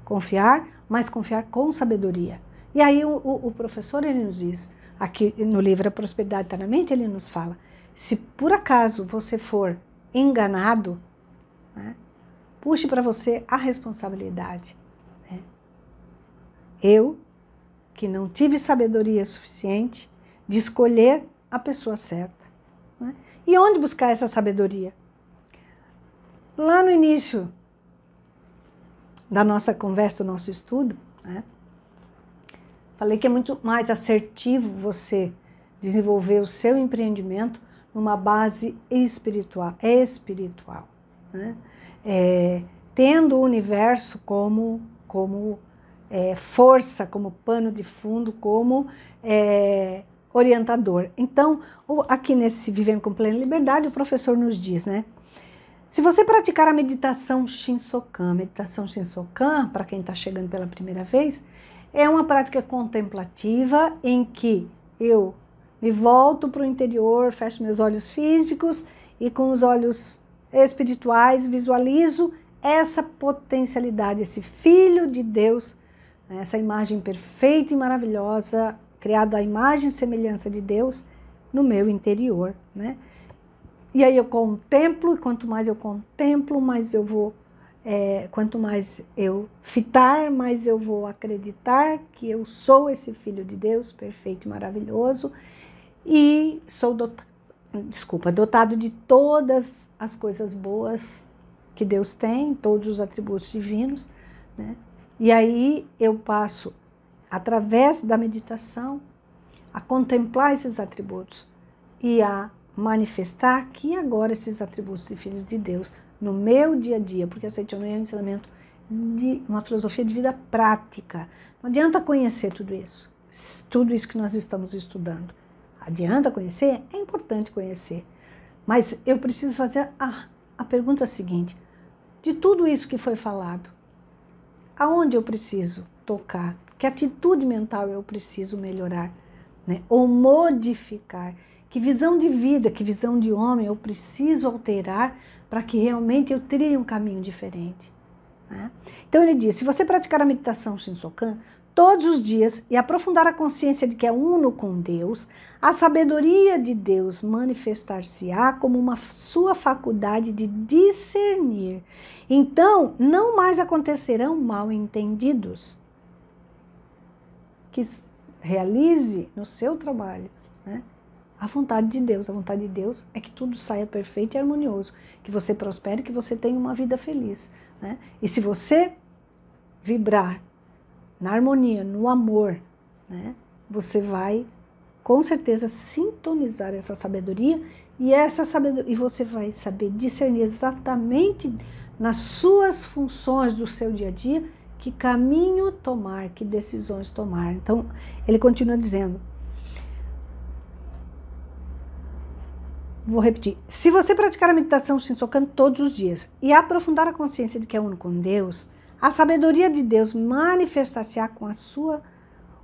Speaker 1: Confiar, mas confiar com sabedoria. E aí o, o, o professor ele nos diz, aqui no livro A Prosperidade Eternamente, ele nos fala, se por acaso você for enganado, né? puxe para você a responsabilidade. Né? Eu, que não tive sabedoria suficiente de escolher a pessoa certa. Né? E onde buscar essa sabedoria? Lá no início da nossa conversa, do nosso estudo, né? falei que é muito mais assertivo você desenvolver o seu empreendimento numa base espiritual, espiritual né? é, tendo o universo como, como é, força, como pano de fundo, como é, orientador. Então, aqui nesse Vivendo com Plena Liberdade, o professor nos diz, né? Se você praticar a meditação Shinsokan, meditação Shinsokan, para quem está chegando pela primeira vez, é uma prática contemplativa em que eu me volto para o interior, fecho meus olhos físicos e com os olhos espirituais visualizo essa potencialidade, esse Filho de Deus, né, essa imagem perfeita e maravilhosa, criada à imagem e semelhança de Deus no meu interior, né? E aí eu contemplo, e quanto mais eu contemplo, mais eu vou, é, quanto mais eu fitar, mais eu vou acreditar que eu sou esse Filho de Deus perfeito e maravilhoso, e sou dotado, desculpa, dotado de todas as coisas boas que Deus tem, todos os atributos divinos, né? E aí eu passo através da meditação a contemplar esses atributos e a manifestar aqui agora esses atributos de filhos de Deus no meu dia a dia, porque a Seitonei é um ensinamento de uma filosofia de vida prática. Não adianta conhecer tudo isso, tudo isso que nós estamos estudando. Adianta conhecer? É importante conhecer. Mas eu preciso fazer a, a pergunta é seguinte: de tudo isso que foi falado, aonde eu preciso tocar? Que atitude mental eu preciso melhorar? Né? Ou modificar? Que visão de vida, que visão de homem eu preciso alterar para que realmente eu trilhe um caminho diferente? Né? Então ele diz: se você praticar a meditação Shinsokan, todos os dias e aprofundar a consciência de que é uno com Deus, a sabedoria de Deus manifestar-se-á como uma sua faculdade de discernir. Então, não mais acontecerão mal entendidos. Que realize no seu trabalho né, a vontade de Deus. A vontade de Deus é que tudo saia perfeito e harmonioso, que você prospere, que você tenha uma vida feliz. Né? E se você vibrar na harmonia, no amor, né? Você vai com certeza sintonizar essa sabedoria e essa sabedoria e você vai saber discernir exatamente nas suas funções do seu dia a dia que caminho tomar, que decisões tomar. Então, ele continua dizendo: Vou repetir. Se você praticar a meditação Shinsokan todos os dias e aprofundar a consciência de que é uno com Deus, a sabedoria de Deus manifestar-se-á com a sua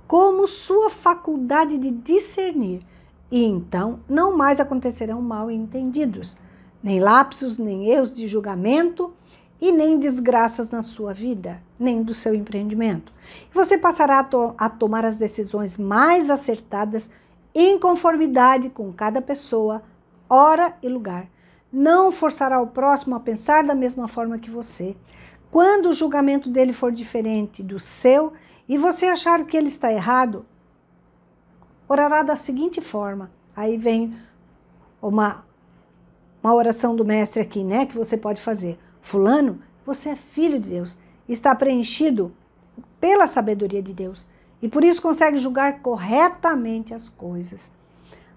Speaker 1: como sua faculdade de discernir, e então não mais acontecerão mal entendidos, nem lapsos, nem erros de julgamento e nem desgraças na sua vida, nem do seu empreendimento. Você passará a, to a tomar as decisões mais acertadas em conformidade com cada pessoa, hora e lugar. Não forçará o próximo a pensar da mesma forma que você. Quando o julgamento dele for diferente do seu e você achar que ele está errado, orará da seguinte forma. Aí vem uma, uma oração do mestre aqui, né? Que você pode fazer. Fulano, você é filho de Deus, está preenchido pela sabedoria de Deus e por isso consegue julgar corretamente as coisas.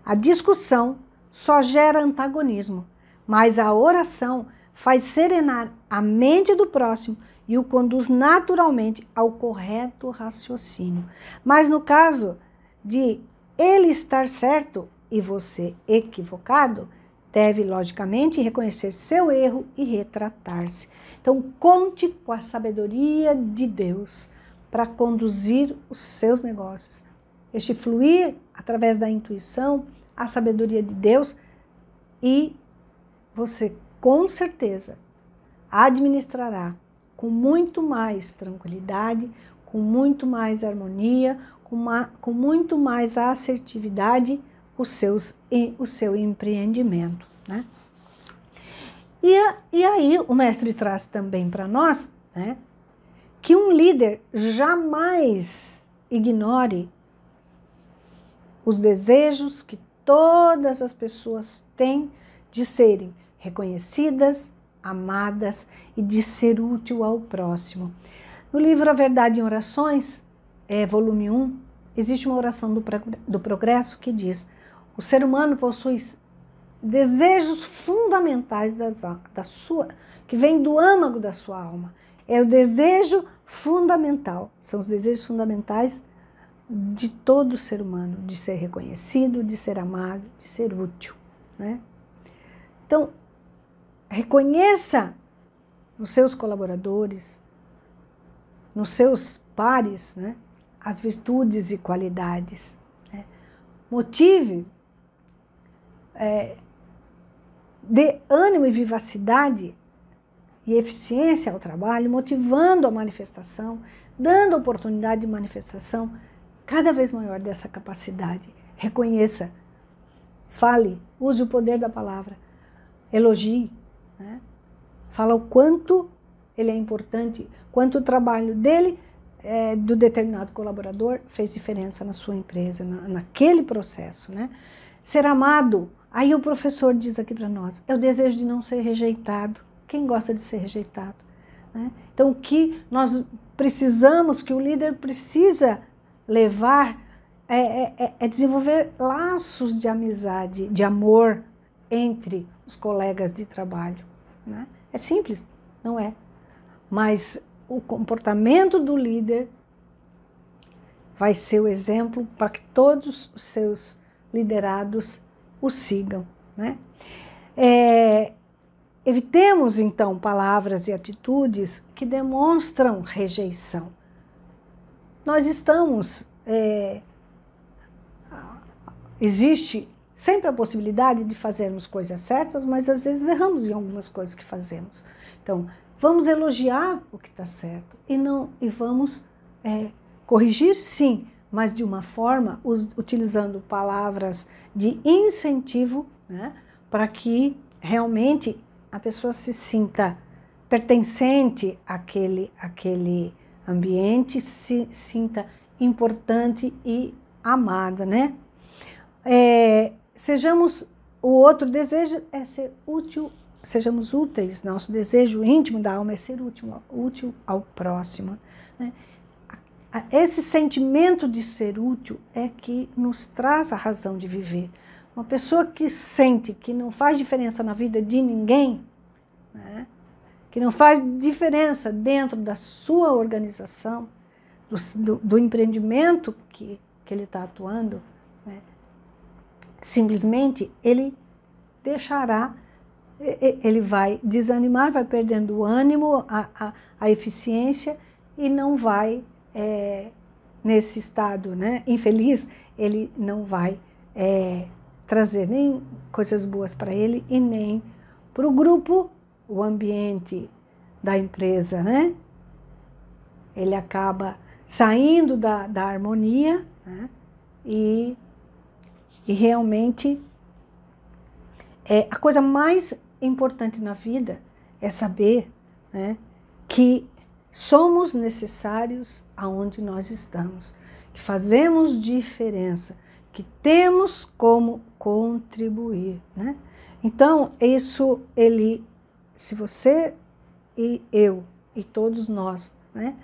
Speaker 1: A discussão só gera antagonismo, mas a oração faz serenar a mente do próximo e o conduz naturalmente ao correto raciocínio. Mas no caso de ele estar certo e você equivocado, deve logicamente reconhecer seu erro e retratar-se. Então, conte com a sabedoria de Deus para conduzir os seus negócios. Este fluir através da intuição, a sabedoria de Deus e você com certeza administrará com muito mais tranquilidade, com muito mais harmonia, com, uma, com muito mais assertividade os seus, o seu empreendimento. Né? E, e aí o mestre traz também para nós né, que um líder jamais ignore os desejos que todas as pessoas têm de serem reconhecidas, amadas e de ser útil ao próximo. No livro A Verdade em Orações, é, volume 1, existe uma oração do, progresso que diz: o ser humano possui desejos fundamentais das, da sua, que vem do âmago da sua alma. É o desejo fundamental, são os desejos fundamentais de todo ser humano, de ser reconhecido, de ser amado, de ser útil. Né? Então, Reconheça nos seus colaboradores, nos seus pares, né, as virtudes e qualidades. Né? Motive, é, dê ânimo e vivacidade e eficiência ao trabalho, motivando a manifestação, dando oportunidade de manifestação cada vez maior dessa capacidade. Reconheça, fale, use o poder da palavra, elogie, né? Fala o quanto ele é importante, quanto o trabalho dele, é, do determinado colaborador, fez diferença na sua empresa, na, naquele processo. Né? Ser amado, aí o professor diz aqui para nós: é o desejo de não ser rejeitado. Quem gosta de ser rejeitado? Né? Então, o que nós precisamos, que o líder precisa levar, é, é, é, é desenvolver laços de amizade, de amor, entre os colegas de trabalho. Né? É simples, não é? Mas o comportamento do líder vai ser o exemplo para que todos os seus liderados o sigam. Né? É, evitemos então palavras e atitudes que demonstram rejeição. Nós estamos. É, existe sempre a possibilidade de fazermos coisas certas, mas às vezes erramos em algumas coisas que fazemos. Então, vamos elogiar o que está certo e não e vamos é, corrigir, sim, mas de uma forma us, utilizando palavras de incentivo, né, para que realmente a pessoa se sinta pertencente àquele, àquele ambiente, se sinta importante e amada, né? É, sejamos o outro desejo é ser útil, sejamos úteis. Nosso desejo íntimo da alma é ser útil, útil ao próximo. Né? Esse sentimento de ser útil é que nos traz a razão de viver. Uma pessoa que sente que não faz diferença na vida de ninguém, né? que não faz diferença dentro da sua organização, do, do empreendimento que, que ele está atuando, simplesmente ele deixará, ele vai desanimar, vai perdendo o ânimo, a, a, a eficiência e não vai, é, nesse estado né, infeliz, ele não vai é, trazer nem coisas boas para ele e nem para o grupo, o ambiente da empresa, né? Ele acaba saindo da, da harmonia né, e e realmente é a coisa mais importante na vida é saber né, que somos necessários aonde nós estamos, que fazemos diferença, que temos como contribuir, né? Então, isso ele se você e eu e todos nós, né,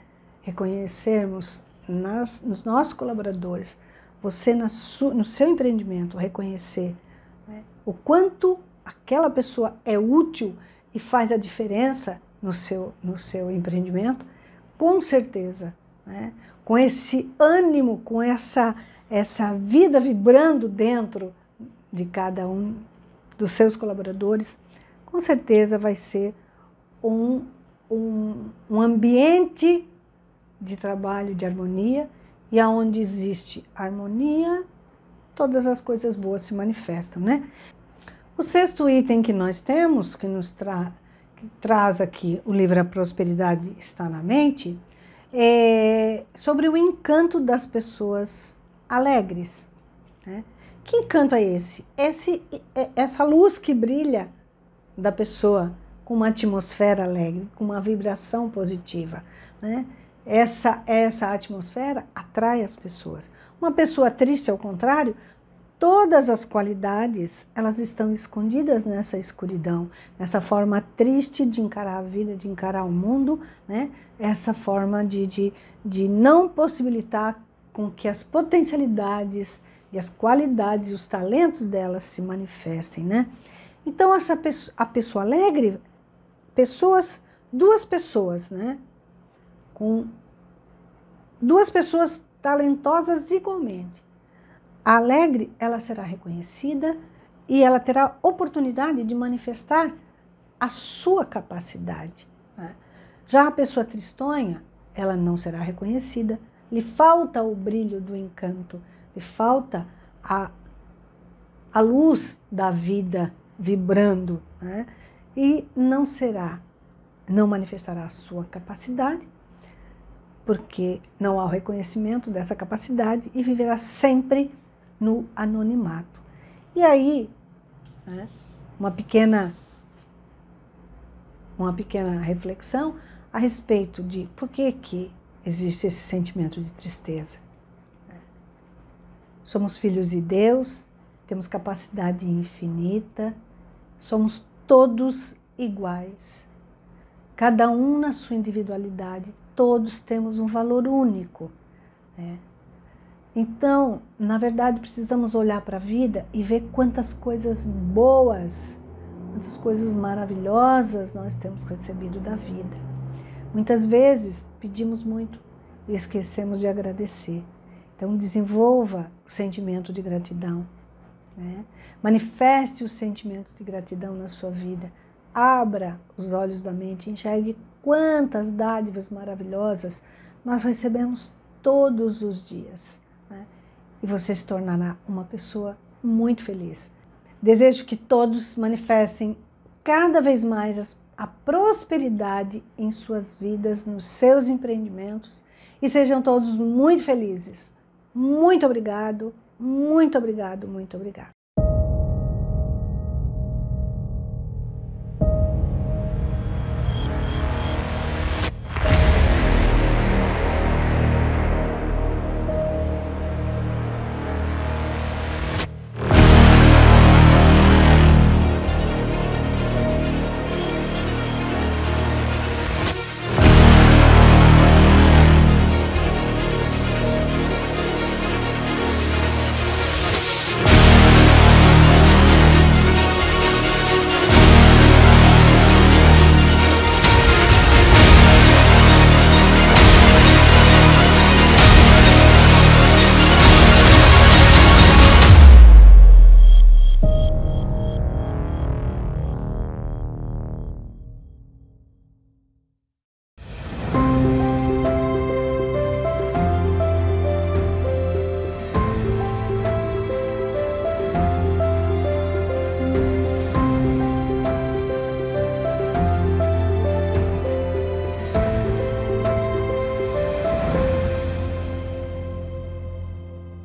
Speaker 1: reconhecermos nas, nos nossos colaboradores você no seu empreendimento reconhecer né, o quanto aquela pessoa é útil e faz a diferença no seu, no seu empreendimento, com certeza, né, com esse ânimo, com essa, essa vida vibrando dentro de cada um dos seus colaboradores, com certeza vai ser um, um, um ambiente de trabalho, de harmonia e aonde existe harmonia, todas as coisas boas se manifestam, né? O sexto item que nós temos, que nos tra que traz aqui o livro A Prosperidade Está na Mente, é sobre o encanto das pessoas alegres. Né? Que encanto é esse? esse? É, essa luz que brilha da pessoa com uma atmosfera alegre, com uma vibração positiva. Né? Essa, essa atmosfera atrai as pessoas. Uma pessoa triste, ao contrário, todas as qualidades elas estão escondidas nessa escuridão, nessa forma triste de encarar a vida, de encarar o mundo, né? essa forma de, de, de não possibilitar com que as potencialidades e as qualidades e os talentos delas se manifestem, né? Então essa pessoa, a pessoa alegre, pessoas, duas pessoas, né? com duas pessoas talentosas igualmente. Alegre, ela será reconhecida e ela terá oportunidade de manifestar a sua capacidade. Né? Já a pessoa tristonha, ela não será reconhecida, lhe falta o brilho do encanto, lhe falta a, a luz da vida vibrando né? e não será, não manifestará a sua capacidade porque não há o reconhecimento dessa capacidade e viverá sempre no anonimato. E aí, né, uma pequena uma pequena reflexão a respeito de por que que existe esse sentimento de tristeza. Né. Somos filhos de Deus, temos capacidade infinita, somos todos iguais, cada um na sua individualidade, todos temos um valor único. Né? Então, na verdade, precisamos olhar para a vida e ver quantas coisas boas, quantas coisas maravilhosas nós temos recebido da vida. Muitas vezes pedimos muito e esquecemos de agradecer. Então, desenvolva o sentimento de gratidão. Né? Manifeste o sentimento de gratidão na sua vida Abra os olhos da mente, enxergue quantas dádivas maravilhosas nós recebemos todos os dias. Né? E você se tornará uma pessoa muito feliz. Desejo que todos manifestem cada vez mais as, a prosperidade em suas vidas, nos seus empreendimentos e sejam todos muito felizes. Muito obrigado, muito obrigado, muito obrigado.